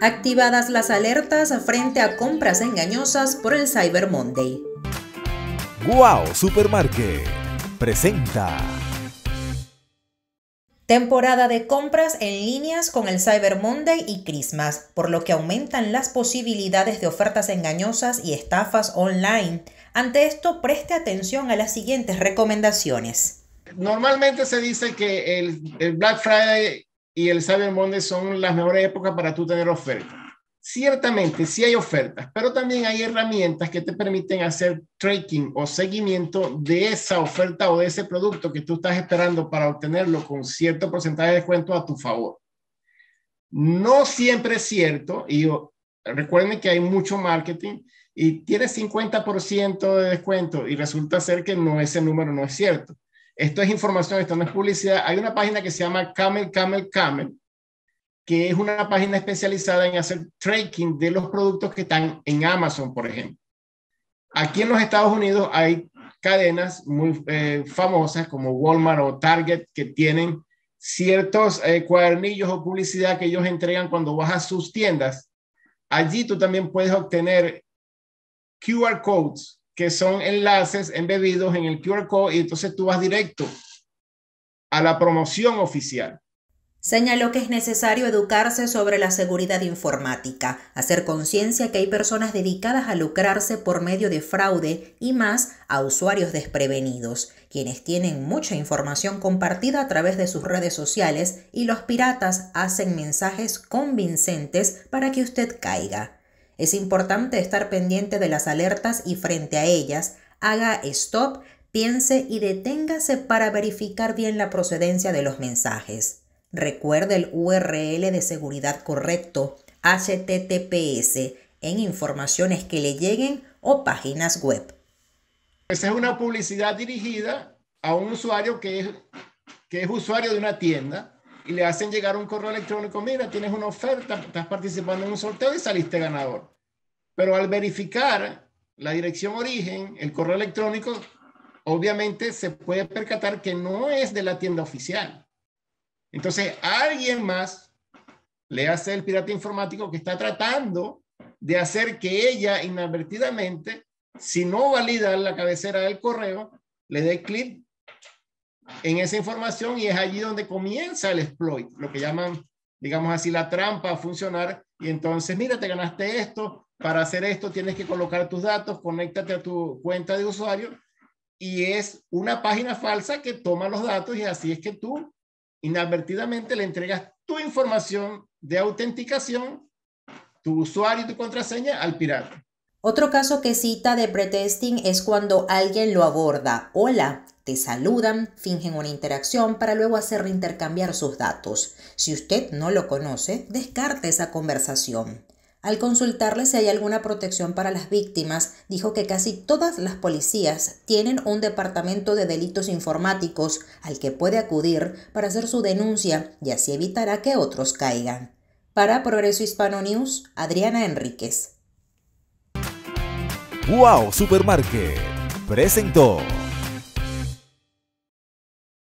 Activadas las alertas frente a compras engañosas por el Cyber Monday. Wow Supermarket presenta. Temporada de compras en líneas con el Cyber Monday y Christmas, por lo que aumentan las posibilidades de ofertas engañosas y estafas online. Ante esto, preste atención a las siguientes recomendaciones. Normalmente se dice que el, el Black Friday y el Cyber Monday son las mejores épocas para tú tener ofertas. Ciertamente, sí hay ofertas, pero también hay herramientas que te permiten hacer tracking o seguimiento de esa oferta o de ese producto que tú estás esperando para obtenerlo con cierto porcentaje de descuento a tu favor. No siempre es cierto, y recuerden que hay mucho marketing y tiene 50% de descuento y resulta ser que no ese número no es cierto. Esto es información, esto no es publicidad. Hay una página que se llama Camel, Camel, Camel, que es una página especializada en hacer tracking de los productos que están en Amazon, por ejemplo. Aquí en los Estados Unidos hay cadenas muy eh, famosas como Walmart o Target que tienen ciertos eh, cuadernillos o publicidad que ellos entregan cuando vas a sus tiendas. Allí tú también puedes obtener QR codes que son enlaces embebidos en el QR code y entonces tú vas directo a la promoción oficial. Señaló que es necesario educarse sobre la seguridad informática, hacer conciencia que hay personas dedicadas a lucrarse por medio de fraude y más a usuarios desprevenidos, quienes tienen mucha información compartida a través de sus redes sociales y los piratas hacen mensajes convincentes para que usted caiga. Es importante estar pendiente de las alertas y frente a ellas, haga stop, piense y deténgase para verificar bien la procedencia de los mensajes. Recuerde el URL de seguridad correcto, HTTPS, en informaciones que le lleguen o páginas web. Esa es una publicidad dirigida a un usuario que es, que es usuario de una tienda y le hacen llegar un correo electrónico, mira, tienes una oferta, estás participando en un sorteo y saliste ganador. Pero al verificar la dirección origen, el correo electrónico, obviamente se puede percatar que no es de la tienda oficial. Entonces, alguien más le hace el pirata informático que está tratando de hacer que ella inadvertidamente, si no valida la cabecera del correo, le dé clic en esa información y es allí donde comienza el exploit, lo que llaman, digamos así, la trampa a funcionar. Y entonces, mira, te ganaste esto, para hacer esto tienes que colocar tus datos, conéctate a tu cuenta de usuario y es una página falsa que toma los datos y así es que tú inadvertidamente le entregas tu información de autenticación, tu usuario y tu contraseña al pirata. Otro caso que cita de pretesting es cuando alguien lo aborda. Hola, te saludan, fingen una interacción para luego hacer intercambiar sus datos. Si usted no lo conoce, descarte esa conversación. Al consultarle si hay alguna protección para las víctimas, dijo que casi todas las policías tienen un departamento de delitos informáticos al que puede acudir para hacer su denuncia y así evitará que otros caigan. Para Progreso Hispano News, Adriana Enríquez. ¡Wow! Supermarket presentó.